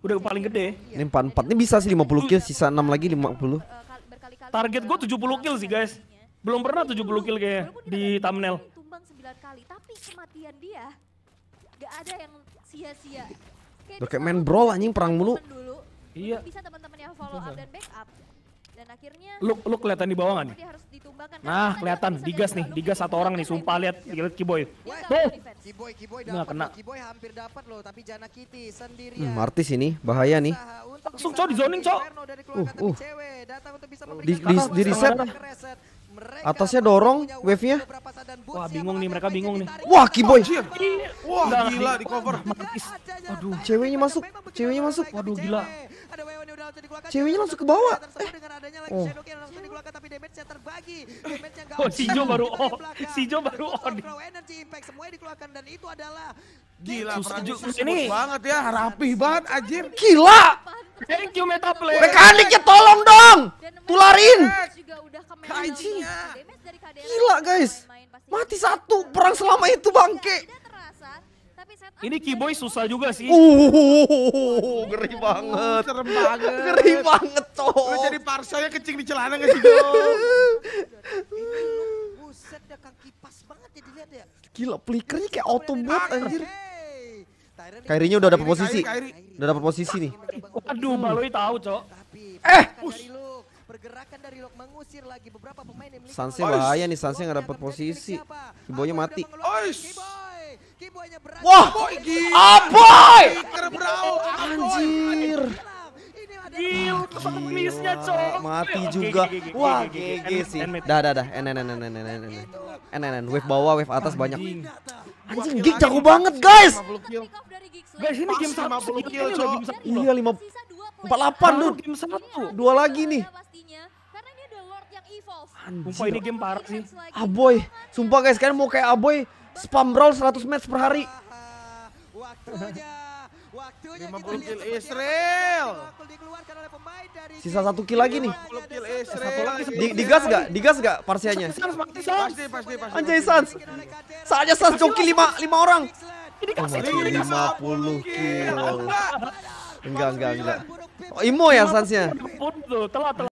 Udah paling gede. Iya. Ini 44. ini bisa sih 50 kill, sisa 6 lagi 50. Eh, Target gue 70 kill sih, guys. Belum pernah 70 kill kayaknya di thumbnail. Tumbang 9 kali, tapi kematian dia enggak ada yang sia-sia. Udah kayak main brawl anjing perang mulu. Iya. Bisa teman-teman yang follow up dan backup. Dan akhirnya lu lu kelihatan di bawah nih? Nah, kelihatan digas nih, digas satu orang nih, sumpah lihat lihat Kiboy. Tuh. Kiboy, Kiboy dapat. kena. Kiboy hampir dapat loh, tapi Kitty sendirian. Hmm, artis ini bahaya nih. Langsung cow di zoning, cow. Uh, uh. Oh, di di, di reset Atasnya dorong wave-nya. Wah, bingung nih mereka bingung nih. Wah, Kiboy. Wah, gila di cover. Aduh, ceweknya masuk. Ceweknya masuk. Waduh, gila. Ceweknya langsung ke bawah. Eh. Oh. Oh, si Jo baru on. Si Jo baru on. Gila, Francis ini banget ya, rapih banget anjir. Gila. Thank you meta Play. Mekaniknya tolong dong. Tularin. Kaji. Gila guys. Mati satu perang selama itu bangke. Iya, ini Kiboy susah juga gitu. sih. Uh, ngeri banget. Serem banget. Ngeri banget, cok Lu jadi parsanya kencing di celana gak sih, Buset, ya kaki kipas banget ya dilihat ya. Gila, flickernya kayak autobot anjir. Kairinya udah dapet posisi. Udah dapet posisi nih. Waduh, Baloi tahu, Cok. Eh, pergerakan dari Lok mengusir lagi beberapa pemain yang Sansi bahaya nih, Sansi nggak dapet posisi. Kiboynya mati. Oish. Wah, aboy! Anjir. Gil, cok. Mati juga. Wah, GG sih. Dah, dah, dah. Enen, enen, enen, enen, enen. Enen, gitu. Wave bawah, wave atas banyak. Anjing, Gig jago banget, guys. Guys, ini game 50 kill, cok. Iya, 5. 48, dude. Game 1. Iya, dua iya, lagi iya, nih. Sumpah ini game parah sih. Aboy. Sumpah guys, kalian mau kayak Aboy spam roll 100 match per hari. Waktunya, waktunya 50 kill Israel. Sisa satu kill lagi nih. Satu lagi. Di, digas gak? Digas gak parsianya? Pasti, pasti, pasti. Anjay Sans. Saatnya Sans joki 5 5 orang. Ini kasih oh, 50 kill. Enggak, enggak, enggak. Oh, Imo ya Sansnya. Telat, telat.